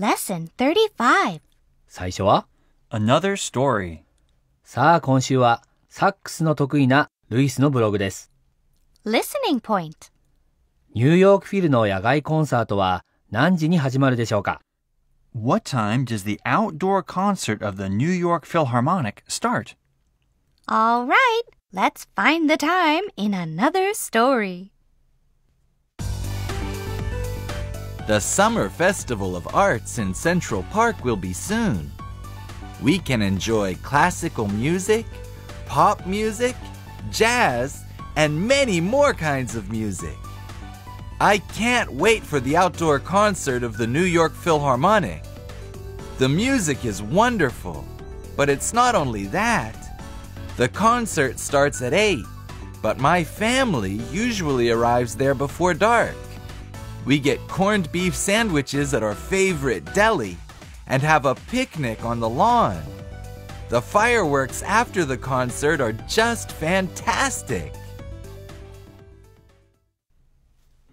Lesson 35最初は Another Story さあ今週はサックスの得意なルイスのブログです Listening Point ニューヨークフィルの野外コンサートは何時に始まるでしょうか What time does the outdoor concert of the New York Philharmonic start? All right, let's find the time in another story. The Summer Festival of Arts in Central Park will be soon. We can enjoy classical music, pop music, jazz, and many more kinds of music. I can't wait for the outdoor concert of the New York Philharmonic. The music is wonderful, but it's not only that. The concert starts at 8, but my family usually arrives there before dark. We get corned beef sandwiches at our favorite deli and have a picnic on the lawn. The fireworks after the concert are just fantastic.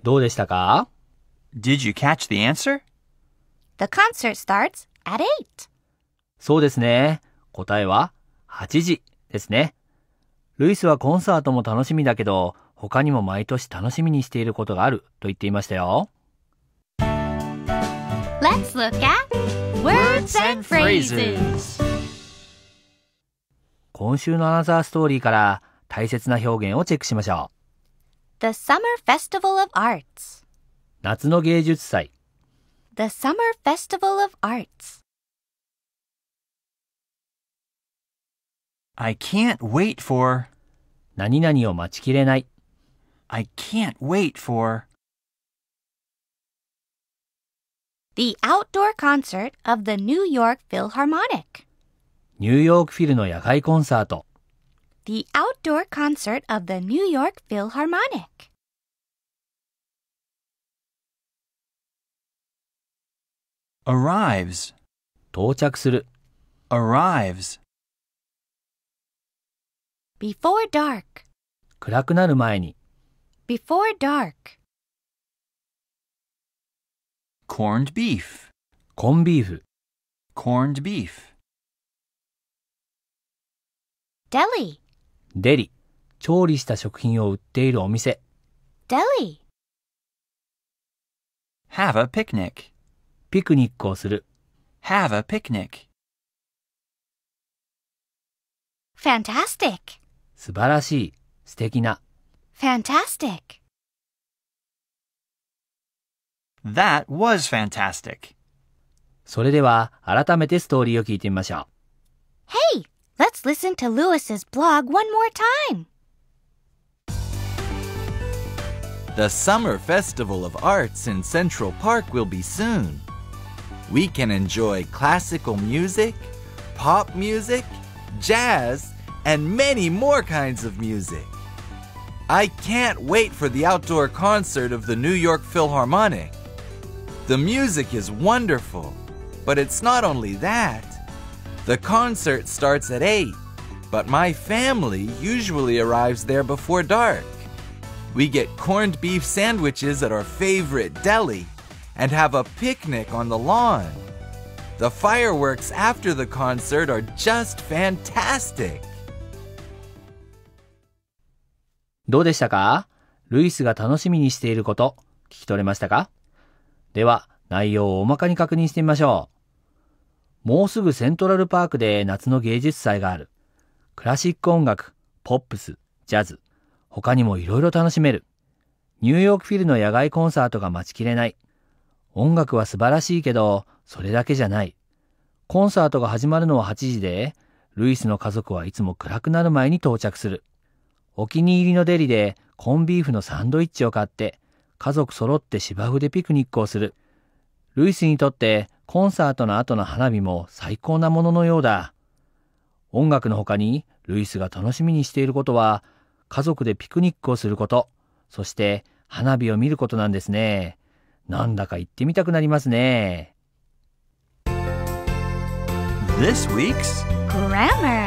どうでしたか Did you catch the answer? The concert starts at 8. そうですね。答えは8時ですね。ルイスはコンサートも楽しみだけど、他にも毎年楽しみにしていることがあると言っていましたよ。Let's look at words and phrases. 今週のアナザーストーリーから大切な表現をチェックしましょう。The Summer Festival of Arts 夏の芸術祭 The Summer Festival of Arts I can't wait for 何々を待ちきれない。I can't wait for The outdoor concert of the New York Philharmonic. The outdoor concert of the New York Philharmonic. arrives 到着する arrives before dark 暗くなる前に before dark corned beef コンビーフ corned beef deli デリ調理した食品を売っているお店 deli have a picnic ピクニックをする have a picnic fantastic 素晴らしい、素敵な。fantastic. That was fantastic. それでは改めてストーリーを聞いてみましょう。Hey, let's listen to Lewis's blog one more time. The Summer Festival of Arts in Central Park will be soon. We can enjoy classical music, pop music, jazz, and many more kinds of music. I can't wait for the outdoor concert of the New York Philharmonic. The music is wonderful, but it's not only that. The concert starts at 8, but my family usually arrives there before dark. We get corned beef sandwiches at our favorite deli and have a picnic on the lawn. The fireworks after the concert are just fantastic. どうでしたかルイスが楽しみにしていること、聞き取れましたかでは、内容を大まかに確認してみましょう。もうすぐセントラルパークで夏の芸術祭がある。クラシック音楽、ポップス、ジャズ、他にも色々楽しめる。ニューヨークフィルの野外コンサートが待ちきれない。音楽は素晴らしいけど、それだけじゃない。コンサートが始まるのは8時で、ルイスの家族はいつも暗くなる前に到着する。お気に入りのデリでコンビーフのサンドイッチを買って、家族揃って芝生でピクニックをする。ルイスにとってコンサートの後の花火も最高なもののようだ。音楽の他にルイスが楽しみにしていることは、家族でピクニックをすること、そして花火を見ることなんですね。なんだか行ってみたくなりますね。This week's Grammar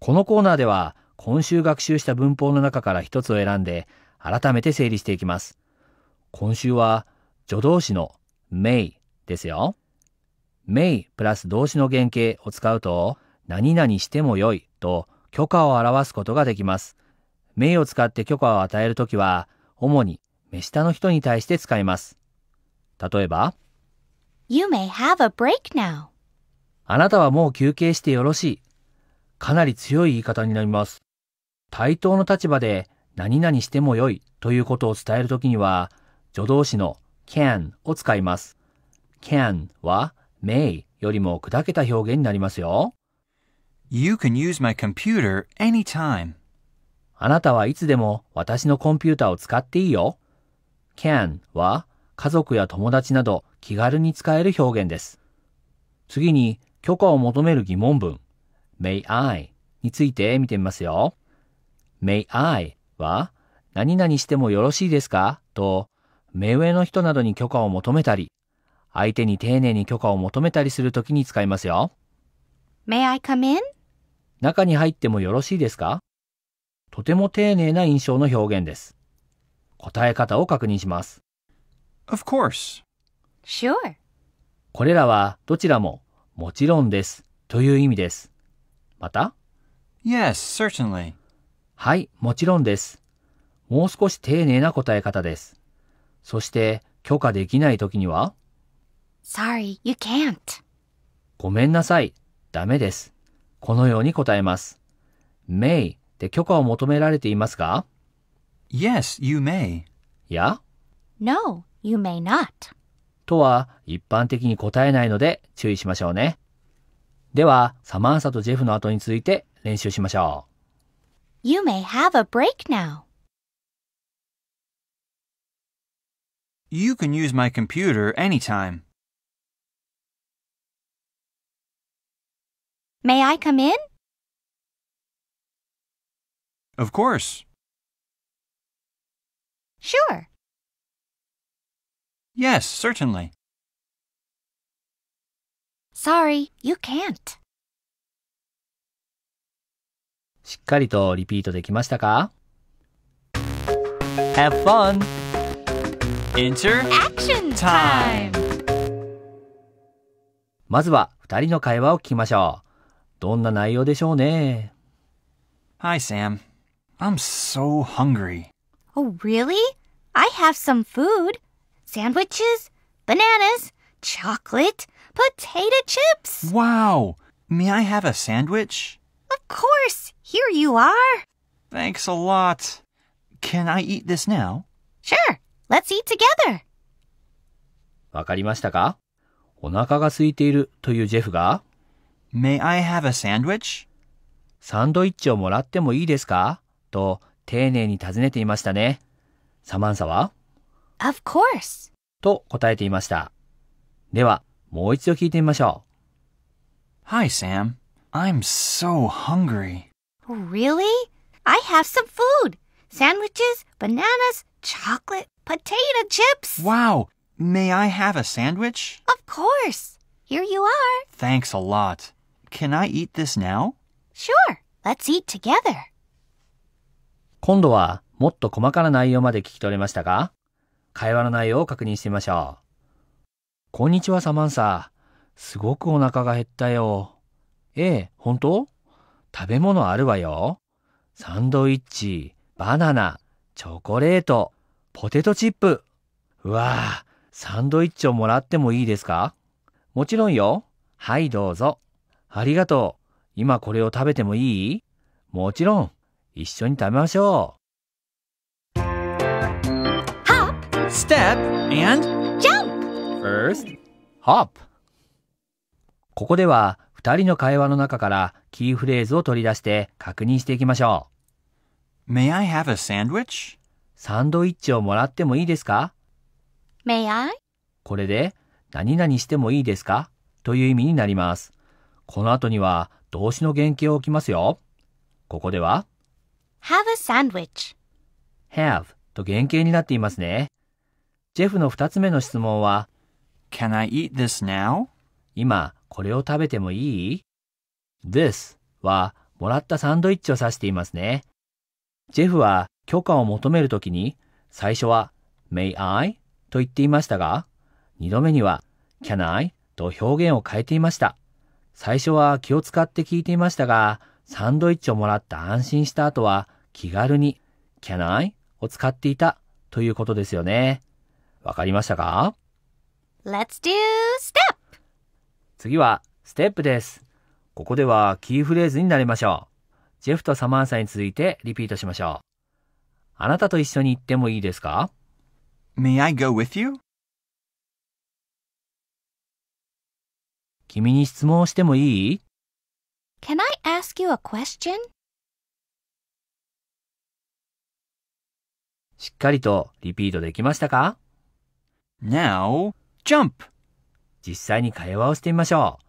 このコーナーでは今週学習した文法の中から一つを選んで改めて整理していきます。今週は助動詞の may ですよ。may プラス動詞の原型を使うと何々してもよいと許可を表すことができます。may を使って許可を与えるときは主に目下の人に対して使います。例えば You may have a break now. あなたはもう休憩してよろしいかなり強い言い方になります。対等の立場で何々してもよいということを伝えるときには、助動詞の can を使います。can は may よりも砕けた表現になりますよ。You can use my computer anytime. あなたはいつでも私のコンピューターを使っていいよ。can は家族や友達など気軽に使える表現です。次に許可を求める疑問文。may I について見てみますよ。may I は何々してもよろしいですかと目上の人などに許可を求めたり、相手に丁寧に許可を求めたりするときに使いますよ。May I come in? 中に入ってもよろしいですかとても丁寧な印象の表現です。答え方を確認します。Of course. Sure. これらはどちらももちろんですという意味です。また ?Yes, certainly. はい、もちろんです。もう少し丁寧な答え方です。そして、許可できないときには Sorry, you can't. ごめんなさい。ダメです。このように答えます。may で許可を求められていますか ?Yes, you may. や No, you may not. とは一般的に答えないので注意しましょうね。では、サマンサとジェフの後に続いて練習しましょう。You may have a break now. You can use my computer anytime. May I come in? Of course. Sure. Yes, certainly. Sorry, you can't. しっかりとリピートできましたか Have fun! Interaction time! まずは二人の会話を聞きましょう。どんな内容でしょうね Hi, Sam. I'm so hungry. Oh, really? I have some food. Sandwiches, bananas, chocolate. potato chips. Wow. May I have a sandwich? Of course. Here you are. Thanks a lot. Can I eat this now? Sure. Let's eat together. わかりましたかお腹が空いているというジェフが May I have a sandwich? サンドイッチをもらってもいいですかと丁寧に尋ねていましたね。サマンサは Of course と答えていました。では、もう一度聞いてみましょう。Hi, Sam. I'm so hungry. Really? I have some food. Sandwiches, bananas, chocolate, potato chips. Wow. May I have a sandwich? Of course. Here you are. Thanks a lot. Can I eat this now? Sure. Let's eat together. 今度はもっと細かな内容まで聞き取れましたか会話の内容を確認してみましょう。こんにちは、サマンサ。すごくお腹が減ったよ。ええ、本当食べ物あるわよ。サンドイッチ、バナナ、チョコレート、ポテトチップ。うわあサンドイッチをもらってもいいですかもちろんよ。はい、どうぞ。ありがとう。今これを食べてもいいもちろん。一緒に食べましょう。Hop, step, and First, hop. ここでは2人の会話の中からキーフレーズを取り出して確認していきましょう。May I have a sandwich? サンドイッチをもらってもいいですか ?May I? これで何々してもいいですかという意味になります。この後には動詞の原型を置きますよ。ここでは Have a sandwich have と原型になっていますね。ジェフの2つ目の質問は Can I eat this now? 今、これを食べてもいい ?This は、もらったサンドイッチを指していますね。ジェフは許可を求めるときに、最初は May I? と言っていましたが、二度目には Can I? と表現を変えていました。最初は気を使って聞いていましたが、サンドイッチをもらった安心した後は気軽に Can I? を使っていたということですよね。わかりましたか Let's do step! 次は、ステップです。ここではキーフレーズになりましょう。ジェフとサマンサに続いてリピートしましょう。あなたと一緒に行ってもいいですか ?May I go with you? 君に質問してもいい ?Can I ask you a question? しっかりとリピートできましたか ?Now jump 実際に会話をしてみましょう。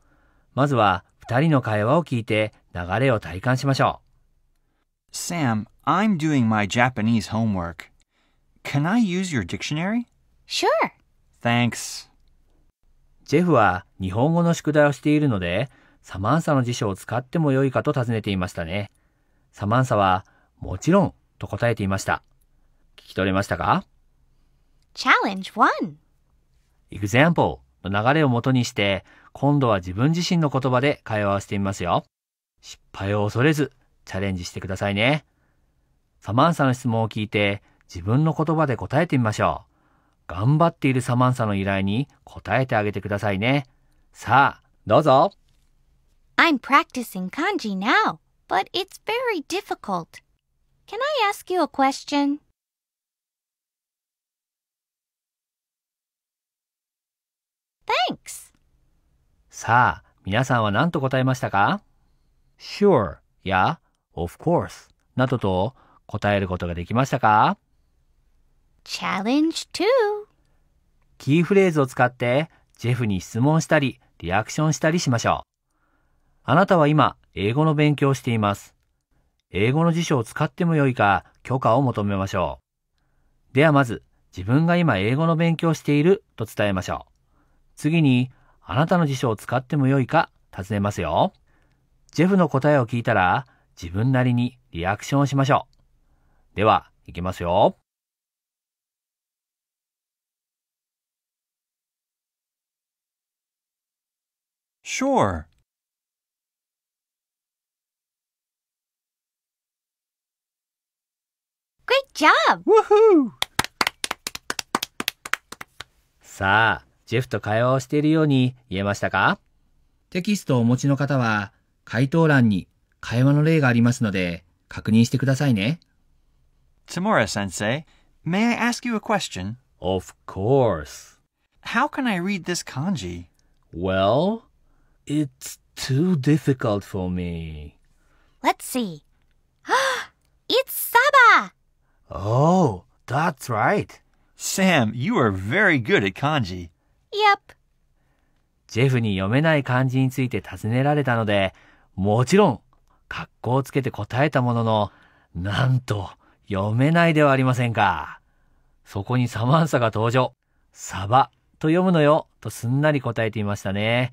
まずは2人の会話を聞いて流れを体感しましょう。Sam, I'm doing my Japanese homework. Can I use your dictionary? Sure. Thanks. ジェフは日本語の宿題をしているので、サマンサの辞書を使っても良いかと尋ねていましたね。サマンサは、もちろんと答えていました。聞き取れましたか ?Challenge 1 example の流れをもとにして、今度は自分自身の言葉で会話をしてみますよ。失敗を恐れず、チャレンジしてくださいね。サマンサの質問を聞いて、自分の言葉で答えてみましょう。頑張っているサマンサの依頼に答えてあげてくださいね。さあ、どうぞ。I'm practicing kanji now, but it's very difficult. Can I ask you a question? Thanks! さあ、皆さんは何と答えましたか ?Sure や Of course などと答えることができましたか ?Challenge 2キーフレーズを使ってジェフに質問したりリアクションしたりしましょう。あなたは今英語の勉強をしています。英語の辞書を使ってもよいか許可を求めましょう。ではまず自分が今英語の勉強をしていると伝えましょう。次に、あなたの辞書を使ってもよいか尋ねますよ。ジェフの答えを聞いたら、自分なりにリアクションをしましょう。では、いきますよ。Sure. Great job! Woohoo! さあ、ジェフと会話をしているように言えましたかテキストをお持ちの方は、回答欄に会話の例がありますので、確認してくださいね。Tamura sensei, may I ask you a question? Of course. How can I read this kanji? Well, it's too difficult for me. Let's see. it's Saba! Oh, that's right. Sam, you are very good at kanji. Yep. ジェフに読めない漢字について尋ねられたので、もちろん、格好をつけて答えたものの、なんと、読めないではありませんか。そこにサマンサが登場。サバと読むのよ、とすんなり答えていましたね。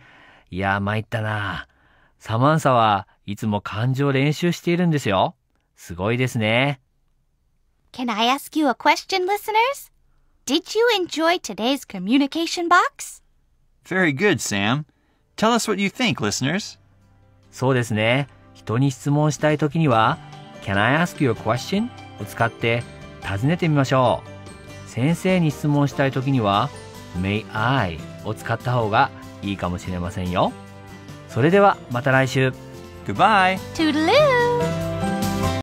いや、参ったな。サマンサはいつも漢字を練習しているんですよ。すごいですね。Can I ask you a question, listeners? Did you enjoy today's communication box? Very good, Sam. Tell us what you think, listeners. そうですね。人に質問したいときには、Can I ask you a question? を使って尋ねてみましょう。先生に質問したいときには、May I? を使った方がいいかもしれませんよ。それではまた来週。Goodbye! Toodaloo!